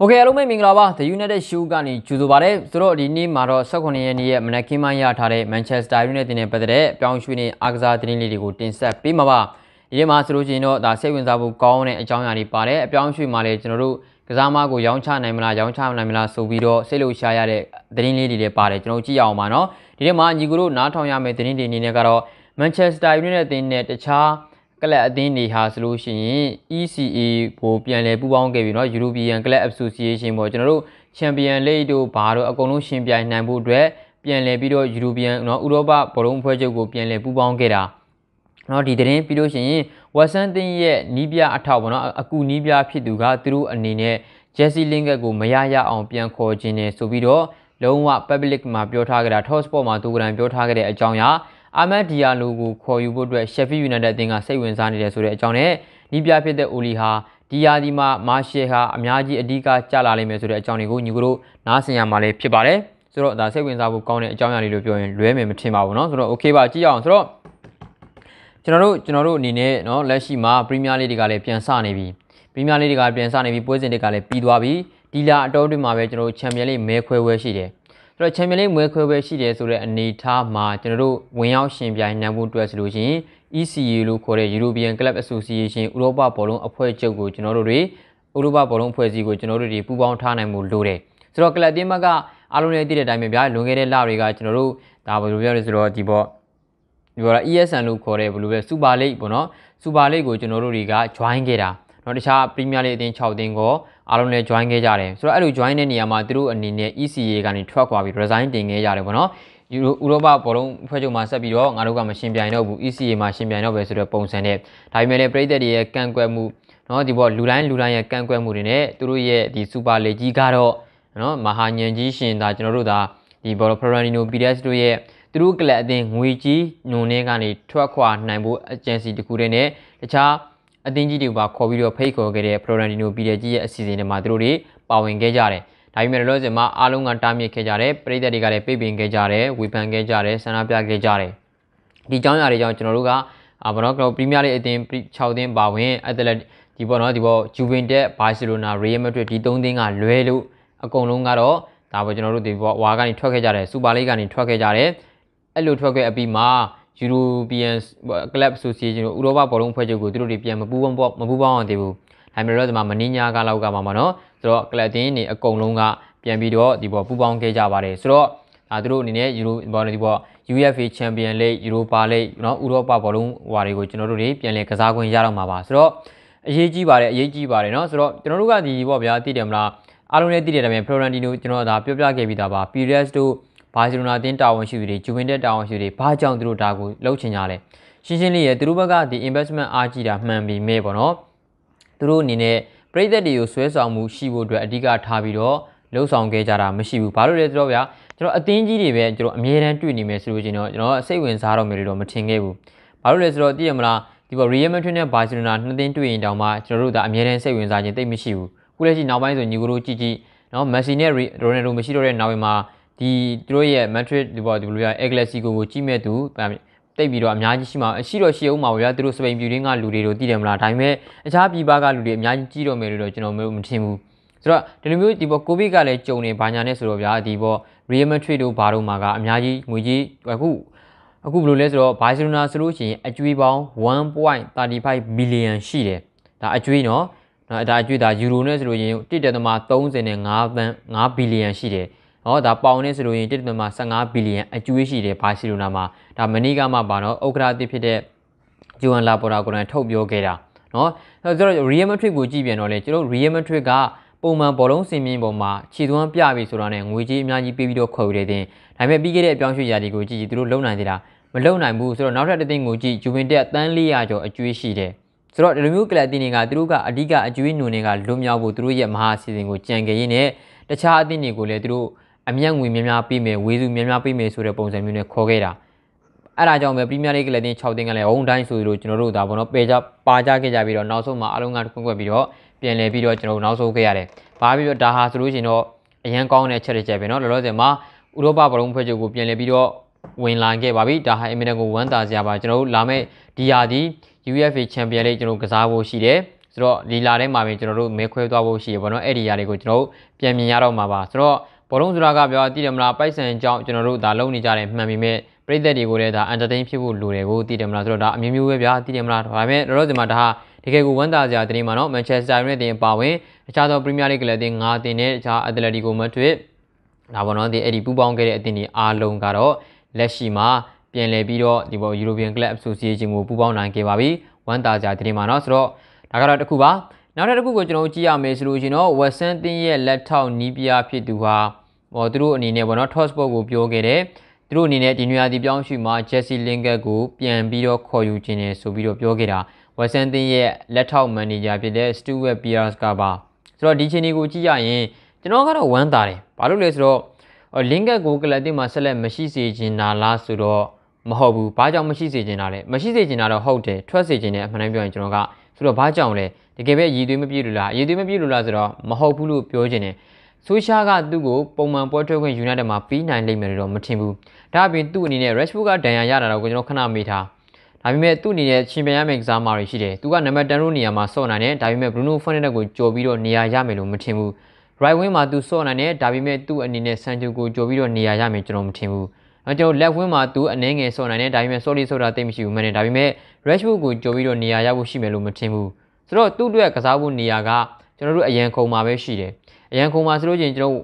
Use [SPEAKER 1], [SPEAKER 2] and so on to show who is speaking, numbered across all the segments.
[SPEAKER 1] โอเคအားလုံးပဲမင်္ဂလာပါ The United Show ကနေကြိုဆိုပါရစေဆိုတော့ဒီနေ့မှာတော့18ရက်နေ့ရဲ့မနက်ခင်းပိုင်းရထားတဲ့ Manchester United နဲ့ပတ်သက်တဲ့ပြောင်းရွှေ့နေအားကစားသတင်းလေးတွေကိုတင်ဆက်ပေးမှာပါဒီနေ့မှာဆိုလို့ရှိရင်တော့ဒါစိတ်ဝင်စားဖို့ကောင်းတဲ့အကြောင်းအရာတွေပါတယ်အပြောင်းရွှေ့မှာလည်းကျွန်တော်တို့ကစားမကိုရောင်းချနိုင်မလားရောင်းချနိုင်မလားဆိုပြီးတော့စိတ်လှုပ်ရှားရတဲ့သတင်းလေးတွေလည်းပါတယ်ကျွန်တော်ကြည့်ရအောင်ပါเนาะဒီနေ့မှာညီကိုတို့နားထောင်ရမယ့်သတင်းတွေအနေနဲ့ကတော့ Manchester United အသင်းနဲ့တခြားကလပ်အသင်းတွေဟာဆိုလို့ရှိရင် ECA ကိုပြန်လည်ပူးပေါင်းခဲ့ပြီးเนาะ European Club Association ပေါ့ကျွန်တော်တို့ Champion League တို့ဘာတို့အကုန်လုံးရှင်ပြိုင်နိုင်ဖို့အတွက်ပြန်လည်ပြီးတော့ European เนาะဥရောပဘောလုံးအဖွဲ့ချုပ်ကိုပြန်လည်ပူးပေါင်းခဲ့တာเนาะဒီသတင်းပြီးလို့ရှိရင် Watson တင်းရဲ့နီးပြအထောက်ပေါ့เนาะအကူနီးပြဖြစ်သူကသူတို့အနေနဲ့ Jesse Lingard ကိုမရရအောင်ပြန်ခေါ်ခြင်းနဲ့ဆိုပြီးတော့လုံးဝ public မှာပြောထားကြတာ Top Sport မှာသူကတန်ပြောထားခဲ့တဲ့အကြောင်းအရာအာမတ်ဒီယာလိုကိုခေါ်ယူဖို့အတွက်ရှက်ဖီယူနိုက်တက်အသင်းကစိတ်ဝင်စားနေတယ်ဆိုတဲ့အကြောင်းနဲ့နီးပြဖြစ်တဲ့အိုလီဟာဒီယာဒီမှာမာရှယ်ဟာအများကြီးအဓိကကျလာလိမ့်မယ်ဆိုတဲ့အကြောင်းတွေကိုညီတို့နားဆင်ရမှာလည်းဖြစ်ပါတယ်ဆိုတော့ဒါစိတ်ဝင်စားဖို့ကောင်းတဲ့အကြောင်းအရာလေးလို့ပြောရင်လွဲမယ်မထင်ပါဘူးเนาะဆိုတော့ okay ပါကြည့်အောင်ဆိုတော့ကျွန်တော်တို့ကျွန်တော်တို့အနေနဲ့เนาะလက်ရှိမှာ Premier League တွေကလည်းပြန်ဆနေပြီ Premier League တွေကပြန်ဆနေပြီပွဲစဉ်တွေကလည်းပြီးသွားပြီဒီလာအတော်တွေမှာပဲကျွန်တော်တို့ Champions League မဲခွဲဝဲရှိတယ်အဲ့တော့ Champions League မွေးခွဲပွဲရှိတယ်ဆိုတဲ့အနေထားမှာကျွန်တော်တို့ဝင်ရောက်ရှင်ပြိုင်နိုင်ဖို့အတွက်ဆိုလို့ရှိရင် ECU လို့ခေါ်တဲ့ European Club Association ဥရောပဘောလုံးအဖွဲ့ချုပ်ကိုကျွန်တော်တို့တွေဥရောပဘောလုံးအဖွဲ့အစည်းကိုကျွန်တော်တို့တွေပူးပေါင်းထားနိုင်မှုလိုတယ်ဆိုတော့ကလပ်တင်းဘက်ကအလုံးနဲ့တည်တဲ့အတိုင်းပဲဗျာလွန်ခဲ့တဲ့လတွေကကျွန်တော်တို့ဒါဘယ်လိုပြောလဲဆိုတော့ဒီပေါ့ဒီပေါ်က ESN လို့ခေါ်တဲ့ဘယ်လိုပဲ Super League ပေါ့နော် Super League ကိုကျွန်တော်တို့တွေက join ခဲ့တာနော်တခြား Premier League အသင်း6အသင်းကိုအားလုံးလည်း join ခဲ့ကြတယ်ဆိုတော့အဲ့လို join တဲ့နေရာမှာသူတို့အနေနဲ့ ECA ကနေထွက်ခွာပြီး resign တင်ခဲ့ကြတယ်ပေါ့နော်ဥရောပဘောလုံးအဖွဲ့ချုပ်မှာဆက်ပြီးတော့ငါတို့ကမရှင်ပြိုင်တော့ဘူး ECA မှာရှင်ပြိုင်တော့ပဲဆိုတော့ပုံစံနဲ့ဒါပေမဲ့လည်းပြည်သက်တွေရဲ့ကန့်ကွက်မှုเนาะဒီပေါ်လူတိုင်းလူတိုင်းရဲ့ကန့်ကွက်မှုတွေနဲ့သူတို့ရဲ့ဒီစူပါလေကြီးကတော့เนาะမဟာညံကြီးရှင်ဒါကျွန်တော်တို့ဒါဒီဘောလုံးဖရန်နီနို PDS တို့ရဲ့သူတို့ကလပ်အသင်းငွေကြီးညုံနေကနေထွက်ခွာနိုင်ဖို့အကြံစီတခုတည်းနဲ့တခြားအသင်းကြီးတွေပါခေါ်ပြီးတော့ဖိတ်ခေါ်ခဲ့တဲ့ Florentino Pérez ကြီးရဲ့အစီအစဉ်တွေမှာသူတို့တွေပါဝင်ခဲ့ကြတယ်။ဒါပေမဲ့လောစင်မှာအားလုံးကတားမြစ်ခဲ့ကြတယ်။ပရိသတ်တွေကလည်းပြိပင်ခဲ့ကြတယ်၊ဝေဖန်ခဲ့ကြတယ်၊ဆန္ဒပြခဲ့ကြတယ်။ဒီကြောင်းရာတွေကြောင့်ကျွန်တော်တို့ကအာဘောနော်ကလောပရီးမီးယားလိအသင်း6သင်းပါဝင်အက်တလက်ဒီပေါ်တော့ဒီပေါ်ဂျူဗင်တက်ဘာစီလိုနာရီယယ်မက်ဒရစ်ဒီ3သင်းကလွဲလို့အကုန်လုံးကတော့ဒါပေါ်ကျွန်တော်တို့ဒီပေါ်ဝါကနေထွက်ခဲ့ကြတယ်စူပါလိကနေထွက်ခဲ့ကြတယ်အဲ့လိုထွက်ခဲ့အပြီးမှာ European Club Association တို့ဥရောပဘောလုံးအဖွဲ့ချုပ်ကိုသူတို့တွေပြန်မပူးပေါင်းမပူးပေါင်းအောင်တည်ဘူးဒါမျိုးတော့ဒီမှာမင်းညာကလောက်ကမှာပါနော်ဆိုတော့ကလပ်တင်းတွေအကုန်လုံးကပြန်ပြီးတော့ဒီပေါ်ပူးပေါင်းခဲ့ကြပါတယ်ဆိုတော့ဒါသူတို့အနေနဲ့ Euro ဘောလုံးဒီပေါ် UEFA Champion League Europa League เนาะဥရောပဘောလုံးဝါတွေကိုကျွန်တော်တို့တွေပြန်လည်ကစားခွင့်ရတော့မှာပါဆိုတော့အရေးကြီးပါတယ်အရေးကြီးပါတယ်เนาะဆိုတော့ကျွန်တော်တို့ကဒီပေါ့ဗျာသိတယ်မလားအားလုံးလည်းသိတယ်ဒါပေမဲ့ Florentino ကျွန်တော်ဒါပြောပြခဲ့ပြီးသားပါ Pires တို့ဘာစီလိုနာအသင်းတာဝန်ရှိသူတွေဂျူဗင်တက်တာဝန်ရှိသူတွေဘာကြောင့်သူတို့ဒါကိုလှုပ်ချင်ကြလဲရှင်းရှင်းလေးရသူတို့ဘက်ကဒီ investment အားကြီးတာမှန်ပြီမဲ့ပေါ့နော်သူတို့အနေနဲ့ပြည်သက်တွေကိုဆွဲဆောင်မှုရှိဖို့အတွက်အဓိကထားပြီးတော့လှုပ်ဆောင်ခဲ့ကြတာမရှိဘူးဘာလို့လဲဆိုတော့ဗျာကျွန်တော်အသင်းကြီးတွေပဲကျွန်တော်အမြဲတမ်းတွေ့နေမယ်ဆိုလို့ကျွန်တော်ကျွန်တော်စိတ်ဝင်စားတော့မယ်လို့တော့မထင်ခဲ့ဘူးဘာလို့လဲဆိုတော့သိရမလားဒီပေါ် Real Madrid နဲ့ Barcelona နှစ်သင်းတွေ့ရင်တောင်မှကျွန်တော်တို့ဒါအမြဲတမ်းစိတ်ဝင်စားခြင်းတိတ်မရှိဘူးခုလက်ရှိနောက်ပိုင်းဆိုညီကိုတို့ကြည့်ကြည့်နော် Messi နဲ့ Ronaldo မရှိတော့တဲ့နောက်ပိုင်းမှာဒီသူတို့ရဲ့ Madrid ဒီပေါ်ဒီလိုရ Atletico ကိုကြီးမဲ့သူတိတ်ပြီးတော့အများကြီးရှိမှာရှိတော့ရှိအောင်မှာဗျာသူတို့စပိန်ပြည်တွင်းကလူတွေတို့သိတယ်မလားဒါပေမဲ့အခြားပြည်ပကလူတွေအများကြီးကြီးတော့မယ်လို့တော့ကျွန်တော်မျိုးမထင်ဘူးဆိုတော့ဒီလိုမျိုးဒီပေါ်ကိုဗစ်ကလည်းကြုံနေဘာညာနဲ့ဆိုတော့ဗျာဒီပေါ် Real Madrid တို့ဘာတို့မှာကအများကြီးငွေကြီးအခုအခုဘယ်လိုလဲဆိုတော့ Barcelona ဆိုလို့ရှိရင်အကျွေးပေါင်း1.35 billion ရှိတယ်ဒါအကျွေးနော်နော်ဒါအကျွေးဒါယူရိုနဲ့ဆိုလို့ရင်1.35သန်း5ဘီလီယံရှိတယ်ဟောဒါပေါင်နဲ့ဆိုလို့ရင်1.15ဘီလီယံအကျွေးရှိတယ်ဘာစီလိုနာမှာဒါမနီကမှပါနော်ဥက္ကရာတိဖြစ်တဲ့ဂျူအန်လာပေါ်တာကိုယ်တိုင်ထုတ်ပြောခဲ့တာနော်ဆိုတော့ Real Madrid ကိုကြည့်ပြန်တော့လေကျွန်တော် Real Madrid ကပုံမှန်ဘောလုံးစင်မြင့်ပေါ်မှာခြေသွမ်းပြပြီဆိုတာနဲ့ငွေကြေးအများကြီးပေးပြီးတော့ခွဲဝေတဲ့တင်ဒါပေမဲ့ပြီးခဲ့တဲ့အပြောင်းရွှေ့ရာဒီကိုကြည့်ကြည့်သူတို့လုံနိုင်သေးတာမလုံနိုင်ဘူးဆိုတော့နောက်ထပ်တစ်သိန်းကိုကြည့်ဂျူဝင်တက်အသန်း400ကျော်အကျွေးရှိတယ်ဆိုတော့ဒီလိုမျိုးကလပ်အသင်းတွေကသူတို့ကအဓိကအကျွေးညွန်တွေကလွတ်မြောက်ဖို့သူတို့ရဲ့မဟာအစီအစဉ်ကိုကြံကြရင်းနဲ့တခြားအသင်းတွေကိုလည်းသူတို့အမျက်ငွေများများပေးမယ်ဝေစုများများပေးမယ်ဆိုတဲ့ပုံစံမျိုးနဲ့ခေါ်ခဲ့တာအဲ့ဒါကြောင့်ပဲ Premier League ကလည်း6တင်းကလည်း home time ဆိုလို့ကျွန်တော်တို့ဒါပေါ့နော်ပေကြပါကြခဲ့ကြပြီးတော့နောက်ဆုံးမှာအလုံးကတစ်ခွက်ခွက်ပြီးတော့ပြန်လည်ပြီးတော့ကျွန်တော်တို့နောက်ဆုံးခဲ့ရတယ်။ဘာပြီးတော့ဒါဟာဆိုလို့ရှိရင်တော့အရန်ကောင်းတဲ့အချက်တစ်ချက်ပဲနော်လောလောဆယ်မှာဥရောပဘလုံးဖွဲ့ချုပ်ကိုပြန်လည်ပြီးတော့ဝင်လာခဲ့ပါပြီ။ဒါဟာအင်မီဒန်ကိုဝမ်းသာစရာပါကျွန်တော်တို့လာမယ့်ဒီရာသီ UEFA Champions League ကျွန်တော်ကစားဖို့ရှိတယ်။ဆိုတော့လီလာထဲမှာပဲကျွန်တော်တို့မဲခွဲသွားဖို့ရှိရပါတော့အဲ့ဒီຢာတွေကိုကျွန်တော်တို့ပြန်မြင်ရတော့မှာပါ။ဆိုတော့ဘောလုံးဆိုတာကပြောတည်တယ်မလားပိုက်ဆံကြောင့်ကျွန်တော်တို့ဒါလုံနေကြတယ်မှန်ပေမဲ့ပရိသတ်တွေကိုလည်းဒါ entertain ဖြစ်ဖို့လိုတယ်ကိုတည်တယ်မလားဆိုတော့ဒါအမျိုးမျိုးပဲဗျာတည်တယ်မလားဒါပေမဲ့တော့ဒီမှာဒါဟာတကယ်ကိုဝမ်းသာစရာတင်မှာနော် Manchester United တင်ပါဝင်တခြားသော Premier League ကလည်းတင်၅တင်နဲ့တခြား Atletico Madrid ဒါပေါ်တော့ဒီအဲ့ဒီပူးပေါင်းခဲ့တဲ့အသင်းတွေအားလုံးကတော့လက်ရှိမှာပြန်လည်ပြီးတော့ဒီပေါ် European Club Association ကိုပူးပေါင်းနိုင်ခဲ့ပါပြီဝမ်းသာစရာတင်မှာနော်ဆိုတော့ဒါကတော့တခုပါနောက်ထပ်တစ်ခုကိုကျွန်တော်တို့ကြည့်ရမယ်ဆိုလို့ရှင်တော့ Watson တင်းရဲ့လက်ထောက်နီးပြားဖြစ်သူဟာဟောသူတို့အနေနဲ့ဗောနော် Totsport ကိုပြောခဲ့တယ်သူတို့အနေနဲ့ဒီနွေရာသီပြောင်းရွှေ့မှာ Jesse Lingard ကိုပြန်ပြီးတော့ခေါ်ယူခြင်းနဲ့ဆိုပြီးတော့ပြောခဲ့တာ Watson တင်းရဲ့လက်ထောက်မန်နေဂျာဖြစ်တဲ့ Stuart Pearce ကပါဆိုတော့ဒီချိန်လေးကိုကြည့်ရရင်ကျွန်တော်ကတော့ဝမ်းသာတယ်ဘာလို့လဲဆိုတော့လင်ကက်ကိုကလပ်တင်မှာဆက်လက်မရှိစေချင်တာလားဆိုတော့မဟုတ်ဘူးဘာကြောင့်မရှိစေချင်တာလဲမရှိစေချင်တာတော့ဟုတ်တယ်ထွက်စေချင်တယ်အမှန်တမ်းပြောရင်ကျွန်တော်ကဆိုတော့ဘာကြောင့်လဲတကယ်ပဲအည်သွေးမပြည့်လို့လားအည်သွေးမပြည့်လို့လားဆိုတော့မဟုတ်ဘူးလို့ပြောချင်တယ်ဆိုရှာကသူ့ကိုပုံမှန်ပွဲထွက်ခွင့်ယူနိုက်တက်မှာပြီးနိုင်လိမ့်မယ်တော့မထင်ဘူးဒါအပြင်သူ့အနေနဲ့ Rashford ကဒဏ်ရာရတာတော့ကျွန်တော်ခဏမေးထားဒါပေမဲ့သူ့အနေနဲ့ချန်ပီယံရမယ့်ကစားမာတွေရှိတယ်သူကနံပါတ်10ရိုးနေရာမှာဆော့နိုင်တယ်ဒါပေမဲ့ Bruno Fernandes ကိုကြော်ပြီးတော့နေရာရမယ်လို့မထင်ဘူး right wing မှာသူဆော့နိုင်တယ်ဒါပေမဲ့သူ့အနေနဲ့ Sancho ကိုကြော်ပြီးတော့နေရာရမယ်ကျွန်တော်မထင်ဘူးအဲကျွန်တော် left wing မှာသူအနေငယ်ဆော့နိုင်တယ်ဒါပေမဲ့ solid ဆိုတာတိတ်မရှိဘူးမနဲ့ဒါပေမဲ့ Rashford ကိုကြိုပြီးတော့နေရာရဖို့ရှိမယ်လို့မထင်ဘူးဆိုတော့သူ့အတွက်ကစားဖို့နေရာကကျွန်တော်တို့အရန်ခုံမှာပဲရှိတယ်အရန်ခုံမှာဆိုလို့ချင်းကျွန်တော်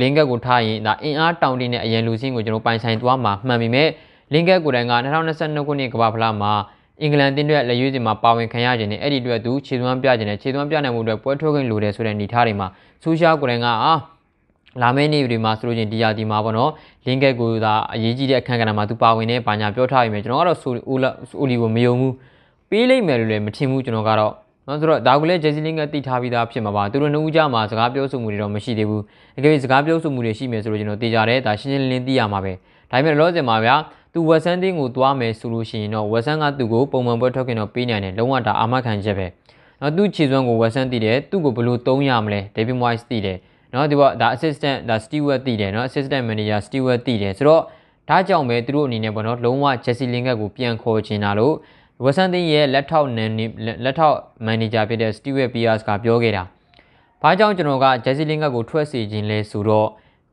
[SPEAKER 1] လင်းကက်ကိုထားရင်ဒါအင်အားတောင်းတင်းတဲ့အရန်လူစင်းကိုကျွန်တော်ပိုင်ဆိုင်သွားမှာမှန်ပေမဲ့လင်းကက်ကိုတိုင်က2022ခုနှစ်ကမ္ဘာဖလားမှာအင်္ဂလန်တင်းအတွက်လက်ရွေးစင်မှာပါဝင်ခံရခြင်းနဲ့အဲ့ဒီအတွက်သူခြေသွမ်းပြခြင်းနဲ့ခြေသွမ်းပြနိုင်မှုအတွက်ပွဲထွက်ခွင့်လိုတယ်ဆိုတဲ့အနေထားတွေမှာဆူရှားကိုတိုင်ကအာလာမယ့်နေ့တွေမှာဆိုလို့ချင်းဒီရာဒီမှာပေါ့နော် link ကကိုဒါအရေးကြီးတဲ့အခန်းကဏ္ဍမှာသူပါဝင်နေဘာညာပြောထားရမယ်ကျွန်တော်ကတော့ဆိုအိုလီကိုမယုံဘူးပေးလိုက်မယ်လို့လည်းမထင်ဘူးကျွန်တော်ကတော့နော်ဆိုတော့ဒါကလည်း Jesse Link ကတိထားပြီးသားဖြစ်မှာပါသူတို့နှုတ်ဦးကြမှာစကားပြောဆိုမှုတွေတော့မရှိသေးဘူးအကယ်၍စကားပြောဆိုမှုတွေရှိမယ်ဆိုလို့ကျွန်တော်သိကြတယ်ဒါရှင်းရှင်းလင်းလင်းသိရမှာပဲဒါပေမဲ့လောဆင်ပါဗျာသူဝက်ဆန်တင်းကိုသွားမယ်ဆိုလို့ရှိရင်တော့ဝက်ဆန်ကသူ့ကိုပုံမှန်ပွဲထွက်ခင်တော့ပေးနိုင်တယ်လုံးဝဒါအာမခံချက်ပဲနော်သူ့ခြေစွမ်းကိုဝက်ဆန်တည်တယ်သူ့ကိုဘယ်လိုသုံးရမလဲ David Moyes တည်တယ်နော်သူကဒါ assistant ဒါ steward တည်တယ်နော် assistant manager steward တည်တယ်ဆိုတော့ဒါကြောင့်ပဲသူတို့အနေနဲ့ပေါ့နော်လုံးဝ Jesse Lingard ကိုပြန်ခေါ်ချင်တာလို့ Weston တင်းရဲ့လက်ထောက်နန်လက်ထောက် manager ဖြစ်တဲ့ Stewart Pearce ကပြောခဲ့တာဘာကြောင့်ကျွန်တော်က Jesse Lingard ကိုထွက်စေခြင်းလဲဆိုတော့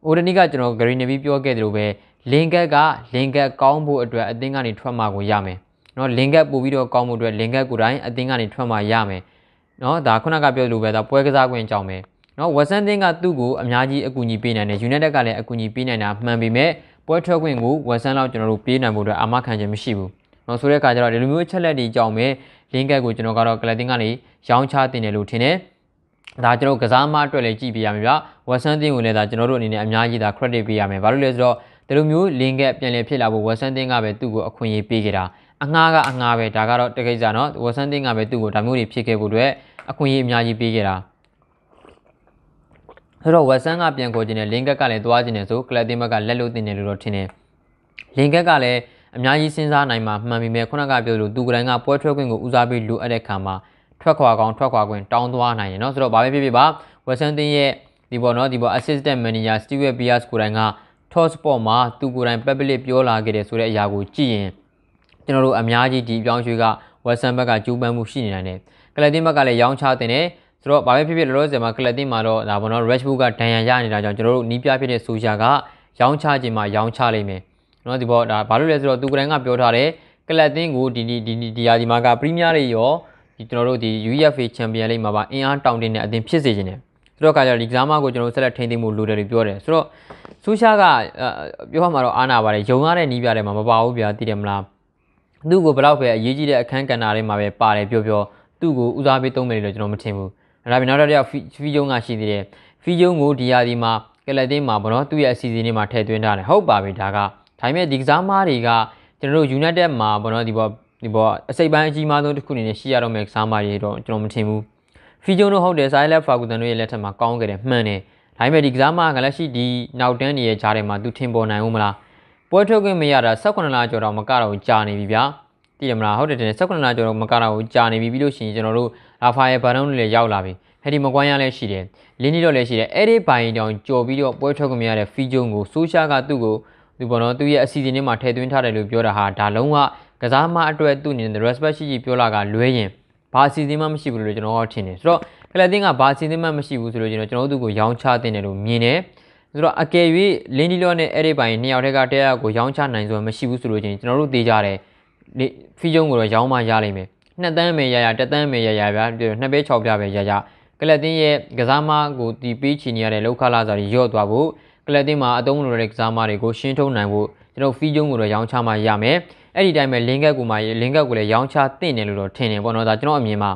[SPEAKER 1] Odeni ကကျွန်တော် Green Navy ပြောခဲ့တယ်လို့ပဲ Lingard က Lingard ကောင်းဖို့အတွက်အသင်းကနေထွက်မှာကိုရမယ်နော် Lingard ပို့ပြီးတော့ကောင်းဖို့အတွက် Lingard ကိုယ်တိုင်အသင်းကနေထွက်မှာရမယ်နော်ဒါခုနကပြောလို့ပဲဒါပွဲကစားခွင့်အကြောင်းပဲနော်ဝက်ဆန်သင်းကသူ့ကိုအများကြီးအကူအညီပေးနိုင်တယ်ယူနိုက်တက်ကလည်းအကူအညီပေးနိုင်တာမှန်ပေမဲ့ပွဲထွက်ခွင့်ကိုဝက်ဆန်လောက်ကျွန်တော်တို့ပေးနိုင်ဖို့အတွက်အာမခံချက်မရှိဘူးနော်ဆိုတဲ့အခါကျတော့ဒီလိုမျိုးအချက်လက်တွေကြောင့်ပဲလင်းကက်ကိုကျွန်တော်ကတော့ကလတင်ကနေရောင်းချတင်တယ်လို့ထင်တယ်ဒါကျွန်တော်ကစားမအတွက်လည်းကြည့်ပေးရမှာပြဝက်ဆန်သင်းကိုလည်းဒါကျွန်တော်တို့အနေနဲ့အများကြီးဒါ credit ပေးရမယ်ဘာလို့လဲဆိုတော့ဒီလိုမျိုးလင်းကက်ပြန်လည်ဖြစ်လာဖို့ဝက်ဆန်သင်းကပဲသူ့ကိုအခွင့်အရေးပေးခဲ့တာအငှားကအငှားပဲဒါကတော့တကိစ္စနော်ဝက်ဆန်သင်းကပဲသူ့ကိုဒါမျိုးတွေဖြစ်ခဲ့ဖို့အတွက်အခွင့်အရေးအများကြီးပေးခဲ့တာဆိုတော့ဝက်ဆန်ကပြန်ခေါ်ခြင်းနဲ့လင်ကက်ကလည်းသွားခြင်းနဲ့ဆိုကလပ်တင်ဘက်ကလက်လို့တင်တယ်လို့တော့ထင်တယ်လင်ကက်ကလည်းအများကြီးစဉ်းစားနိုင်မှာမှန်ပြီမဲ့ခုနကပြောလို့သူကတိုင်းကပွဲထွက်ခွင့်ကိုဦးစားပေးလိုအပ်တဲ့ခါမှာထွက်ခွာကောင်းထွက်ခွာခွင့်တောင်းသွားနိုင်ရယ်နော်ဆိုတော့ဘာပဲဖြစ်ဖြစ်ပါဝက်ဆန်တင်ရဲ့ဒီပေါ်နော်ဒီပေါ် assistant manager Stewart Bias ကိုတိုင်းက top sport မှာသူကိုယ်တိုင် public ပြောလာခဲ့တယ်ဆိုတဲ့အရာကိုကြည့်ရင်ကျွန်တော်တို့အများကြီးဒီအပြောင်းရွှေ့က Western ဘက်ကကျူးပန်းမှုရှိနေနိုင်တယ်။ကလပ်တင်ဘက်ကလည်းရောင်းချတင်တယ်ဆိုတော့ဘာပဲဖြစ်ဖြစ်လောလောဆယ်မှာကလပ်တင်မှာတော့ဒါဘောနော် rush book ကဒဏ်ရာရနေတာကြောင့်ကျွန်တော်တို့နီးပြဖြစ်တဲ့ဆိုရှာကရောင်းချခြင်းမှာရောင်းချလိမ့်မယ်နော်ဒီပေါ်ဒါဘာလို့လဲဆိုတော့သူကရန်ကပြောထားတယ်ကလပ်တင်ကိုဒီဒီဒီဒီရာဒီမှာကပရီးမီးယားလေးရောဒီကျွန်တော်တို့ဒီ UEFA Champion League မှာပါအင်အားတောင့်တင်းတဲ့အသင်းဖြစ်စေခြင်းတယ်ဆိုတော့ကကြဒီကစားမကိုကျွန်တော်တို့ဆက်လက်ထိန်းသိမ်းမှုလိုတယ်လို့ပြောတယ်ဆိုတော့ဆိုရှာကပြောမှာတော့အားနာပါတယ်ယုံရတဲ့နီးပြတယ်မှာမပါဘူးဗျာသိတယ်မလားသူ့ကိုဘယ်တော့ပဲအရေးကြီးတဲ့အခန်းကဏ္ဍတွေမှာပဲပါတယ်ပြောပြောသူ့ကိုဦးစားပေးသုံးမယ်လို့ကျွန်တော်မထင်ဘူးဒါပြီးနောက်တစ်ယောက်ဖီယုံကရှိသေးတယ်ဖီယုံကိုဒီရာဒီမှာကလတင်းမှာဘောနော်သူ့ရဲ့အစီအစဉ်လေးမှာထည့်သွင်းထားတယ်ဟုတ်ပါပြီဒါကဒါပေမဲ့ဒီကစားမားတွေကကျွန်တော်တို့ United မှာဘောနော်ဒီပေါ်ဒီပေါ်အစိပ်ပိုင်းအကြီးမားဆုံးတစ်ခုအနေနဲ့ရှိရတော့မယ့်ကစားမားတွေတော့ကျွန်တော်မထင်ဘူးဖီဂျုံတို့ဟုတ်တယ်ဆိုင်လက်ဖာဂူတန်တို့ရဲ့လက်ထက်မှာကောင်းခဲ့တယ်မှန်တယ်ဒါပေမဲ့ဒီကစားမားကလည်းရှိဒီနောက်တန်းနေရဲ့ကြားထဲမှာသူထင်ပေါ်နိုင်ဦးမလားပွဲထုတ်ခွင့်မရတာ18လကျော်တော့မကတော့ကြာနေပြီဗျာသိတယ်မလားဟုတ်တယ်တင်18လကျော်တော့မကတော့ကြာနေပြီပြီးလို့ရှိရင်ကျွန်တော်တို့လာဖာရဲ့ဘာနုံတွေလည်းရောက်လာပြီဟက်ဒီမကွိုင်းရလည်းရှိတယ်လင်းနီတော့လည်းရှိတယ်အဲ့ဒီဘိုင်တောင်ကြော်ပြီးတော့ပွဲထွက်ခွင့်ရတဲ့ဖီဂျုံကိုဆိုရှာကသူ့ကိုသူပေါ့နော်သူ့ရဲ့အစီအစဉ်ထဲမှာထည့်သွင်းထားတယ်လို့ပြောတာဟာဒါလုံးဝကစားမအတွက်သူ့အနေနဲ့ respect ရှိရှိပြောလာကလွဲရင်ဘာအစီအစဉ်မှမရှိဘူးလို့ကျွန်တော်ထင်တယ်ဆိုတော့ဖလက်တင်ကဘာအစီအစဉ်မှမရှိဘူးဆိုလို့ကျွန်တော်ကျွန်တော်တို့ကိုရောင်းချတင်တယ်လို့မြင်တယ်ဆိုတော့အကယ်၍လင်းဒီလောနဲ့အဲ့ဒီပိုင်နှစ်ယောက်တည်းကတယောက်ကိုရောင်းချနိုင်စွမ်းမရှိဘူးဆိုလို့ချင်းကျွန်တော်တို့သိကြတယ်ဖီဂျုံကိုတော့ရောင်းမှရလိမ့်မယ်နှစ်တန်းပဲရရတတန်းပဲရရဗျာပြီးတော့နှစ်ပဲ6ပြပဲရရကလတ်တင်းရဲ့ကစားမကိုတီးပေးချင်ရတဲ့လောက်ခလာစာတွေရော့သွားဖို့ကလတ်တင်းမှာအသုံးလိုတဲ့ကစားမတွေကိုရှင်းထုတ်နိုင်ဖို့ကျွန်တော်ဖီဂျုံကိုတော့ရောင်းချမှရမယ်အဲ့ဒီတိုင်းပဲ link ကိုမှ link ကိုလည်းရောင်းချသင့်တယ်လို့တော့ထင်တယ်ပေါ့နော်ဒါကျွန်တော်အမြင်မှာ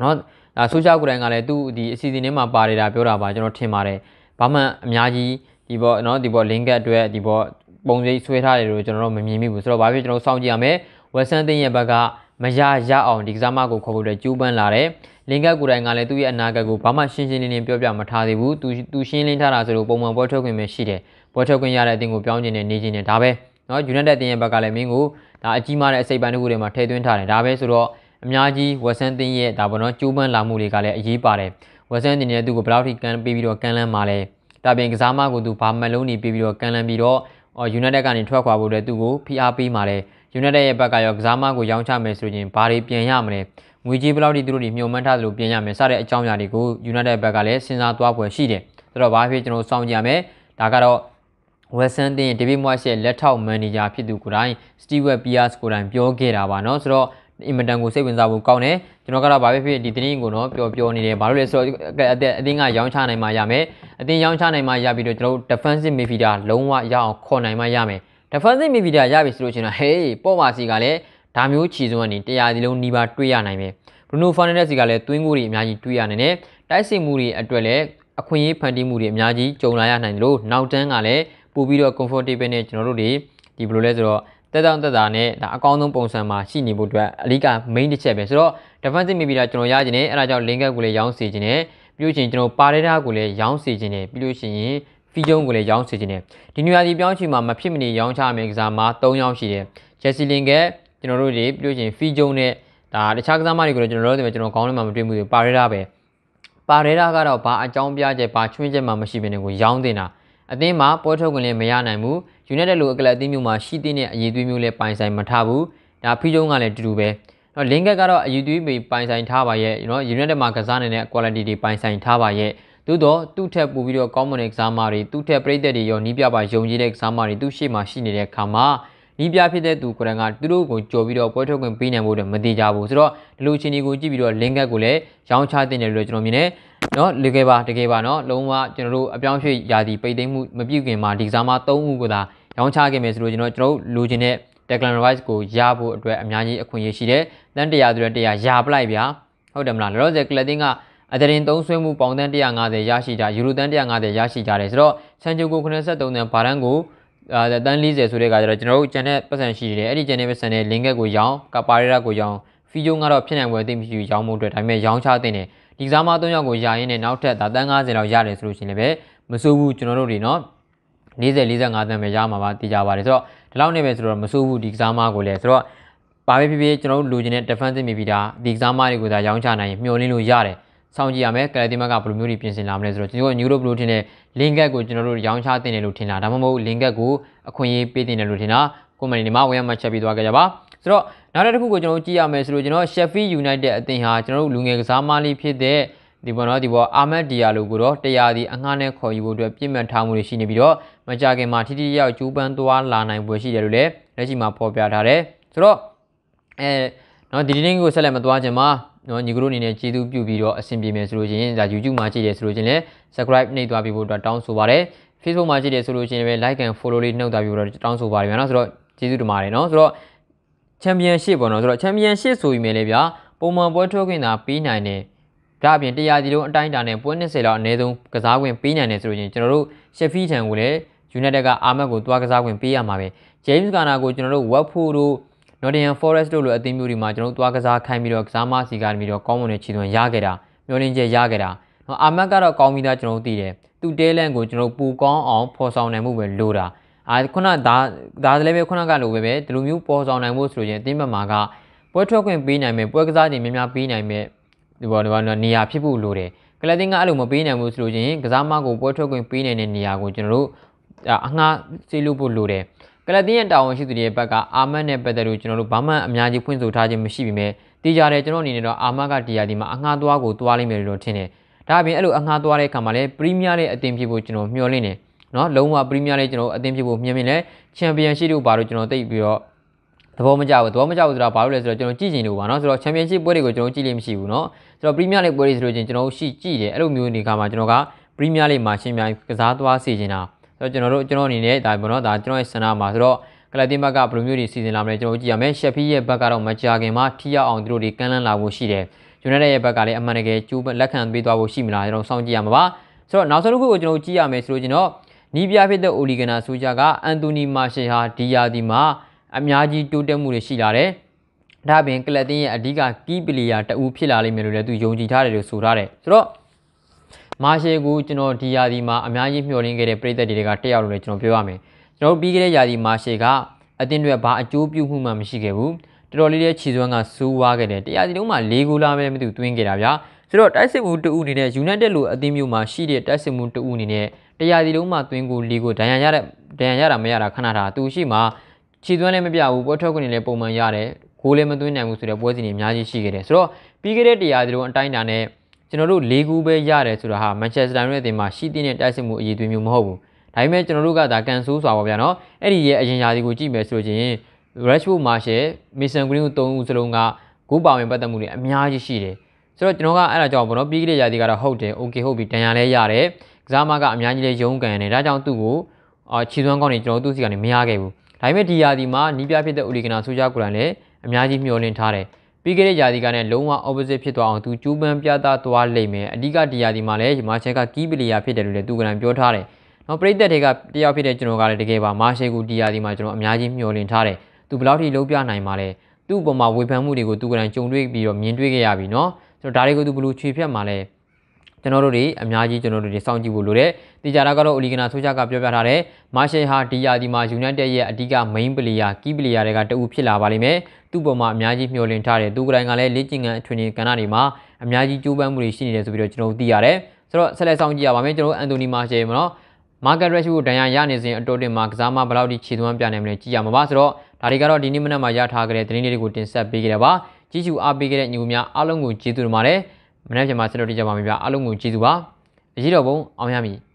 [SPEAKER 1] နော်ဒါဆိုရှယ်ကိုယ်တိုင်ကလည်းသူ့ဒီအစီအစဉ်ထဲမှာပါနေတာပြောတာပါကျွန်တော်ထင်ပါတယ်ဘာမှအများကြီးဒီပေါ့နော်ဒီပေါ့ link အတွက်ဒီပေါ့ပုံစံဆွဲထားတယ်လို့ကျွန်တော်တို့မမြင်မိဘူးဆိုတော့ဘာဖြစ်ကျွန်တော်စောင့်ကြည့်ရမယ်ဝက်ဆန်တင်းရဲ့ဘက်ကမရရအောင်ဒီကစားမကိုခေါ်ဖို့အတွက်ကြိုးပမ်းလာတယ်လင်ကတ်ကိုယ်တိုင်ကလည်းသူ့ရဲ့အနာဂတ်ကိုဘာမှရှင်းရှင်းလင်းလင်းပြောပြမထားသေးဘူးသူသူရှင်းလင်းထားတာဆိုလို့ပုံမှန်ပွဲထွက်ခွင့်ပဲရှိတယ်ပွဲထွက်ခွင့်ရတဲ့အတင်းကိုပြောင်းကျင်နေနေကျင်နေဒါပဲเนาะ United တင်ရဲ့ဘက်ကလည်းမင်းကိုဒါအကြီးမားတဲ့အစိပ်ပိုင်းတစ်ခုထဲမှာထည့်သွင်းထားတယ်ဒါပဲဆိုတော့အများကြီးဝက်ဆန်တင်ရဲ့ဒါပေါ့နော်ကြိုးပမ်းလာမှုတွေကလည်းအရေးပါတယ်ဝက်ဆန်တင်ရဲ့သူ့ကိုဘယ်လောက်ထိကန်ပေးပြီးတော့ကန်လန်းမှာလဲဒါပြင်ကစားမကိုသူဘာမလုံးနေပြီးပြီးတော့ကန်လန်းပြီးတော့ United ကနေထွက်ခွာဖို့အတွက်သူ့ကိုဖိအားပေးမှာလဲ United ရဲ့ဘက်ကရောကစားမကိုရောင်းချမယ်ဆိုရင်ဘာတွေပြင်ရမလဲငွေကြီးဘယ်လောက်ထိသူတို့တွေမျှော်မှန်းထားသလိုပြင်ရမယ်စတဲ့အကြောင်းအရာတွေကို United ဘက်ကလည်းစဉ်းစားသွားဖွယ်ရှိတယ်ဆိုတော့ဘာဖြစ်ကျွန်တော်စောင့်ကြရမယ်ဒါကတော့ Western တင် David Moyes ရဲ့လက်ထောက်မန်နေဂျာဖြစ်သူကိုယ်တိုင် Stewart Pearce ကိုယ်တိုင်ပြောခဲ့တာပါเนาะဆိုတော့အင်မတန်ကိုစိတ်ဝင်စားဖို့ကောင်းတယ်ကျွန်တော်ကတော့ဘာပဲဖြစ်ဒီတင်းကိုတော့ပျော်ပျော်နေတယ်ဘာလို့လဲဆိုတော့အတင်းကရောင်းချနိုင်မှရမယ်အတင်းရောင်းချနိုင်မှရပြီးတော့ကျွန်တော် defensive midfielder လုံးဝရအောင်ခေါ်နိုင်မှရမယ် defensive midfielder ရပြီဆိုလို့ချင်တော့ဟေးပေါ့မာစီကလည်းဒါမျိုးခြေစွမ်းအနေတရားစီလုံးနီးပါးတွေးရနိုင်မယ်ဘရူနိုဖာနန်ဒက်စီကလည်းသွင်းကိုတွေအများကြီးတွေးရနိုင်တယ်တိုက်စစ်မှုတွေအတွက်လည်းအခွင့်အရေးဖန်တီးမှုတွေအများကြီးကြုံလာရနိုင်တယ်လို့နောက်တန်းကလည်းပို့ပြီးတော့ comfortable နဲ့ကျွန်တော်တို့တွေဒီဘယ်လိုလဲဆိုတော့တက်တောင့်တက်တာနဲ့ဒါအကောင်းဆုံးပုံစံမှာရှိနေဖို့အတွက်အဓိက main တစ်ချက်ပဲဆိုတော့ defensive midfielder ကျွန်တော်ရခြင်းနဲ့အဲဒါကြောင့် link up ကိုလည်းရောင်းစီခြင်းနဲ့ပြီးလို့ရှိရင်ကျွန်တော်ပါရဲတာကိုလည်းရောင်းစီခြင်းနဲ့ပြီးလို့ရှိရင်ဖီဂျုံကိုလည်းရောင်းစေခြင်းနဲ့ဒီနွေရာသီပြောင်းချီမှာမဖြစ်မနေရောင်းချမယ့်ကစားမား၃ယောက်ရှိတယ်ဂျက်စီလင်ကကျွန်တော်တို့တွေပြုလို့ရှိရင်ဖီဂျုံနဲ့ဒါတခြားကစားမားတွေကိုလည်းကျွန်တော်တို့တွေကျွန်တော်ခေါင်းထဲမှာမတွေ့ဘူးပါရဲတာပဲပါရဲတာကတော့ဘာအကြောင်းပြချက်ဘာချွင်းချက်မှမရှိဘဲနဲ့ကိုရောင်းတင်တာအသင်းမှာပွဲထုတ်ခွင့်လည်းမရနိုင်ဘူးယူနိုက်တက်လိုအကလပ်အသင်းမျိုးမှာရှိတဲ့အရေးသွေးမျိုးလည်းပိုင်ဆိုင်မထားဘူးဒါဖီဂျုံကလည်းတူတူပဲတော့လင်ကက်ကတော့အယူသွေးပေပိုင်ဆိုင်ထားပါရဲ့နော်ယူနိုက်တက်မှာကစားနေတဲ့ quality တွေပိုင်ဆိုင်ထားပါရဲ့သို့တော့သူ့ထက်ပိုပြီးတော့ကောင်းမွန်တဲ့ကစားမတွေသူ့ထက်ပြိသက်တွေရောနီးပြပါယုံကြည်တဲ့ကစားမတွေသူ့ရှေ့မှာရှိနေတဲ့အခါမှာနီးပြဖြစ်တဲ့သူကိုယ်တိုင်ကသူတို့ကိုကြော်ပြီးတော့ပွဲထုတ်ခွင့်ပေးနိုင်ဖို့တော့မတိကြဘူးဆိုတော့ဒီလိုအခြေအနေကိုကြည့်ပြီးတော့ link ကိုလည်းရောင်းချတင်တယ်လို့ကျွန်တော်မြင်တယ်နော်လေကဲပါတကယ်ပါနော်လုံးဝကျွန်တော်တို့အပြောင်းရွှေ့ရာသီပိတ်သိမ်းမှုမပြုခင်မှာဒီကစားမ3ဦးကိုသာရောင်းချခဲ့မယ်ဆိုတော့ကျွန်တော်တို့လိုချင်တဲ့ Declan Rice ကိုရဖို့အတွက်အများကြီးအခွင့်အရေးရှိတယ်။တန်းတရာဆိုတဲ့တရာရပလိုက်ဗျာ။ဟုတ်တယ်မလား။လောလောဆယ် Clatin ကအတရင်သုံးဆွဲမှုပေါင်တန်း150ရရှိကြယူရိုတန်း150ရရှိကြတယ်ဆိုတော့ဆန်ဂျိုကို83တန်းဘာရန်ကိုအဲတန်း40ဆိုတဲ့ကကြတော့ကျွန်တော်တို့ဂျန်တဲ့ပတ်စံရှိတယ်အဲ့ဒီဂျန်တဲ့ပတ်စံနဲ့လင်ကက်ကိုရောင်းကပါရီရာကိုရောင်းဖီဂျိုကတော့ဖြစ်နိုင်ပွဲအသိမရှိရောင်းမှုအတွက်ဒါပေမဲ့ရောင်းချတဲ့တယ်ဒီစားမ3ယောက်ကိုယာရင်းနဲ့နောက်ထပ်ဒါတန်း90လောက်ရတယ်ဆိုလို့ရှိရင်လည်းပဲမဆိုးဘူးကျွန်တော်တို့တွေနော်40 45တန်းပဲရမှာပါတည်ကြပါတယ်ဆိုတော့ဒီလောက်နဲ့ပဲဆိုတော့မဆိုးဘူးဒီကစားမကိုလည်းဆိုတော့ဘာပဲဖြစ်ဖြစ်ကျွန်တော်တို့လိုချင်တဲ့ defensive midfielder ဒီကစားမတွေကိုဒါရောင်းချနိုင်ရင်မျှော်လင့်လို့ရတယ်စောင့်ကြည့်ရမယ်ကလတီမကဘယ်လိုမျိုးတွေပြင်ဆင်လာမလဲဆိုတော့ကျွန်တော်က new လို့ဘယ်လိုထင်လဲ link gap ကိုကျွန်တော်တို့ရောင်းချတင်တယ်လို့ထင်တာဒါမှမဟုတ် link gap ကိုအခွင့်အရေးပေးတင်တယ်လို့ထင်တာ comment တွေမှာဝင်မှချက်ပြီးသွားကြကြပါဆိုတော့နောက်တစ်ခုကိုကျွန်တော်တို့ကြည့်ရမယ်ဆိုတော့ကျွန်တော် Sheffield United အသင်းဟာကျွန်တော်တို့လူငယ်ကစားမလေးဖြစ်တဲ့ဒီပေါ်တော့ဒီပေါ်အာမက်ဒီယာလိုကိုတော့တရားဒီအငှားနဲ့ခေါ်ယူဖို့အတွက်ပြင်မှန်ထားမှုတွေရှိနေပြီးတော့မကြခင်မှာထိထိရောက်ကျူးပန်းသွားလာနိုင်ပွဲရှိတယ်လို့လည်းလက်ရှိမှာဖော်ပြထားတယ်ဆိုတော့အဲเนาะဒီ training ကိုဆက်လက်မသွားခြင်းမှာเนาะညီကတို့အနေနဲ့ကျေးဇူးပြုပြီးတော့အဆင်ပြေမယ်ဆိုလို့ရှိရင်ဒါ YouTube မှာကြည့်တယ်ဆိုလို့ရှိရင်လည်း subscribe နှိပ်သွားပြီးဖို့အတွက်တောင်းဆိုပါရစေ Facebook မှာကြည့်တယ်ဆိုလို့ရှိရင်လည်း like and follow လေးနှုတ်သွားပြီးတော့တောင်းဆိုပါရစေဗျာเนาะဆိုတော့ကျေးဇူးတင်ပါတယ်เนาะဆိုတော့ championship ပေါ့เนาะဆိုတော့ championship ဆိုပြီးမယ်လေဗျာပုံမှန်ပွဲထွက်ခွင့်သာပေးနိုင်တယ်ဒါအပြင်တရားစီလုံးအတိုင်းအတာနဲ့ပွဲ20လောက်အနည်းဆုံးကစားခွင့်ပေးနိုင်တယ်ဆိုလို့ရင်ကျွန်တော်တို့ရှက်ဖီချန်ကိုလည်း United ကအာမက်ကိုတွားကစားခွင့်ပေးရမှာပဲ James Garner ကိုကျွန်တော်တို့ Watford တို့ Nottingham Forest တို့လိုအသင်းမျိုးတွေမှာကျွန်တော်တို့သွားကစားခိုင်းပြီးတော့ကစားမစီကနေပြီးတော့ကောင်းမွန်တဲ့ခြေသွင်းရခဲ့တာမျောလင်းချက်ရခဲ့တာနော်အာမတ်ကတော့ကောင်းပြီးသားကျွန်တော်တို့သိတယ်သူတဲလန့်ကိုကျွန်တော်ပူကောင်းအောင်ဖော်ဆောင်နိုင်မှုပဲလိုတာအာခုနဒါဒါလည်းပဲခုနကလိုပဲပဲဒီလိုမျိုးပေါ်ဆောင်နိုင်မှုဆိုရင်အသင်းဘက်မှာကပွဲထွက်ခွင့်ပေးနိုင်မယ်ပွဲကစားချိန်များများပေးနိုင်မယ်ဒီပေါ်ဒီပေါ်နေရာဖြစ်ဖို့လိုတယ်ကလပ်တင်းကအဲ့လိုမပေးနိုင်ဘူးဆိုလို့ချင်းကစားမကိုပွဲထွက်ခွင့်ပေးနိုင်တဲ့နေရာကိုကျွန်တော်တို့အငှားစေလို့ဖို့လိုတယ်ကလတင်ရဲ့တာဝန်ရှိသူတွေရဲ့ဘက်ကအာမတ်နဲ့ပတ်သက်လို့ကျွန်တော်တို့ဘာမှအများကြီးဖွင့်ဆိုထားခြင်းမရှိပေမဲ့တည်ကြတယ်ကျွန်တော်အနေနဲ့တော့အာမတ်ကတရားဒီမှာအငှားသွားကိုသွားလိမ့်မယ်လို့ထင်တယ်။ဒါအပြင်အဲ့လိုအငှားသွားတဲ့အခါမှာလည်းပရီးမီးယားနဲ့အသင်းဖြစ်ဖို့ကျွန်တော်မျှော်လင့်တယ်။နော်လုံးဝပရီးမီးယားနဲ့ကျွန်တော်အသင်းဖြစ်ဖို့မျှော်မြင်လဲချန်ပီယံရှစ်တို့ဘာလို့ကျွန်တော်သိပြီးတော့သဘောမကျဘူးသဘောမကျဘူးဆိုတာဘာလို့လဲဆိုတော့ကျွန်တော်ကြည့်ကျင်လို့ပါနော်ဆိုတော့ချန်ပီယံရှစ်ပွဲတွေကိုကျွန်တော်ကြည့်လို့မရှိဘူးနော်ဆိုတော့ပရီးမီးယားလိပွဲတွေဆိုလို့ချင်းကျွန်တော်ရှိကြည့်တယ်အဲ့လိုမျိုးအနေခါမှာကျွန်တော်ကပရီးမီးယားလိမှာရှင်ပြိုင်ကစားသွားစီချင်တာဆိုတော့ကျွန်တော်တို့ကျွန်တော်အနေနဲ့ဒါပေါ့နော်ဒါကျွန်တော်ရဲ့ဆန္ဒမှာဆိုတော့ကလပ်တင်ဘက်ကဘယ်လိုမျိုးတွေစီစဉ်လာမလဲကျွန်တော်ကြည့်ရမယ်ရှက်ဖီရဲ့ဘက်ကတော့မကြာခင်မှာထိရောက်အောင်သူတို့တွေကမ်းလှမ်းလာဖို့ရှိတယ်ယူနိုက်တက်ရဲ့ဘက်ကလည်းအမှန်တကယ်ကျိုးလက်ခံပေးသွားဖို့ရှိမလားကျွန်တော်စောင့်ကြည့်ရမှာပါဆိုတော့နောက်ဆုံးတစ်ခုကိုကျွန်တော်ကြည့်ရမယ်ဆိုလို့ကျွန်တော်နီးပြဖြစ်တဲ့အိုလီဂနာဆိုကြကအန်တိုနီမာရှယ်ဟာဒီယာဒီမှာအများကြီးတိုးတက်မှုတွေရှိလာတယ်ဒါပြင်ကလပ်တင်ရဲ့အဓိကကီးပလီယာတအူးဖြစ်လာလိမ့်မယ်လို့လည်းသူယုံကြည်ထားတယ်လို့ဆိုထားတယ်ဆိုတော့မာရှေကိုကျွန်တော်ဒီယာဒီမှာအများကြီးမျှော်လင့်ခဲ့တဲ့ပြည်သက်တွေကတက်ရောက်လို့လည်းကျွန်တော်ပြောရမယ်ကျွန်တော်ပြီးခဲ့တဲ့ယာဒီမာရှေကအသင်းတွေဘာအကျိုးပြုမှုမှမရှိခဲ့ဘူးတော်တော်လေးလေးခြေစွမ်းကစိုးွားခဲ့တယ်တရားစီတုံးမှာ၄ဂိုးလာမဲ့မသိဘူးတွင်းခဲ့တာဗျာဆိုတော့တိုက်စစ်မှုတူအနေနဲ့ United လိုအသင်းမျိုးမှာရှိတဲ့တိုက်စစ်မှုတူအနေနဲ့တရားစီတုံးမှာတွင်းကို၄ဂိုးဒဏ်ရာရတဲ့ဒဏ်ရာရတာမရတာခဏထားသူရှိမှာခြေစွမ်းလည်းမပြဘူးပွဲထွက်ခွင့်လည်းပုံမှန်ရတယ်ဂိုးလည်းမသွင်းနိုင်ဘူးဆိုတဲ့ပွဲစဉ်တွေအများကြီးရှိခဲ့တယ်ဆိုတော့ပြီးခဲ့တဲ့တရားစီတုံးအတိုင်းအတာနဲ့ကျွန်တော်တို့၄ခုပဲရတယ်ဆိုတာဟာမန်ချက်စတာယူနိုက်တက်မှာရှိတဲ့တိုက်စစ်မှုအရေးသွေးမျိုးမဟုတ်ဘူးဒါပေမဲ့ကျွန်တော်တို့ကဒါကန်ဆိုးစွာပါဗျာနော်အဲ့ဒီရဲ့အရင်ရာသီကိုကြည့်မယ်ဆိုရင် Rashford Martial Mason Green တို့သုံးဦးစလုံးကဂိုးပါဝင်ပတ်သက်မှုတွေအများကြီးရှိတယ်ဆိုတော့ကျွန်တော်ကအဲ့ဒါကြောင့်ပေါ့နော်ပြီးခဲ့တဲ့ရာသီကတော့ဟုတ်တယ် okay ဟုတ်ပြီတန်ရလဲရတယ်ကစားမကအများကြီးလဲရုံးကန်နေဒါကြောင့်သူ့ကိုခြေစွမ်းကောင်းနေကျွန်တော်တို့သူ့စီကနေမရခဲ့ဘူးဒါပေမဲ့ဒီရာသီမှာနီးပြဖြစ်တဲ့ Oligana ဆိုကြကိုယ်တိုင်လည်းအများကြီးမျှော်လင့်ထားတယ်ပြီးခဲ့တဲ့ရာသီကနဲ့လုံးဝ opposite ဖြစ်သွားအောင်သူကျူးပန်းပြသသွားလိမ့်မယ်အဓိကဒီရာသီမှာလည်းမာရှယ်ကကီးပလီယာဖြစ်တယ်လို့လည်းသူကလည်းပြောထားတယ်နော်ပရိသတ်တွေကတယောက်ဖြစ်တဲ့ကျွန်တော်ကလည်းတကယ်ပါမာရှယ်ကိုဒီရာသီမှာကျွန်တော်အများကြီးမျှော်လင့်ထားတယ်သူဘယ်လောက်ထိလုံးပြနိုင်မှာလဲသူ့အပေါ်မှာဝေဖန်မှုတွေကိုသူကလည်းကြုံတွေ့ပြီးတော့မြင်တွေ့ခဲ့ရပြီနော်ကျွန်တော်ဒါတွေကိုသူဘယ်လိုခြေဖြတ်မှာလဲကျွန်တော်တို့တွေအများကြီးကျွန်တော်တို့တွေစောင့်ကြည့်ဖို့လိုတယ်။တေချာတာကတော့အိုလီဂနာဆိုချာကပြောပြထားတဲ့မာရှယ်ဟာဒီယာဒီမှာ United ရဲ့အဓိက main player key player တွေကတူဖြစ်လာပါလိမ့်မယ်။သူ့ပေါ်မှာအများကြီးမျှော်လင့်ထားတယ်။သူကတိုင်းကလည်းလေ့ကျင့်ခန်းအထွေထွေကဏ္ဍတွေမှာအများကြီးကြိုးပမ်းမှုတွေရှိနေတယ်ဆိုပြီးတော့ကျွန်တော်တို့သိရတယ်။ဆိုတော့ဆက်လက်စောင့်ကြည့်ရပါမယ်။ကျွန်တော်အန်တိုနီမာရှယ်မနော်မာကတ်ရက်ရှ်ကိုဒဏ်ရာရနေစဉ်အတော်တင်မှာကစားမဘလောက်ထိခြေသွမ်းပြနိုင်မလဲကြည့်ရမှာပါဆိုတော့ဒါတွေကတော့ဒီနေ့မနက်မှာရထားကြတဲ့သတင်းလေးတွေကိုတင်ဆက်ပေးကြတာပါကြည့်ရှုအားပေးကြတဲ့ညီမများအားလုံးကိုကျေးဇူးတင်ပါတယ်မနေ့ပြန်မှာဆက်လို့တိကြပါမယ်ဗျအားလုံးကိုကျေးဇူးပါအရေးတော်ပုံအောင်ရမည်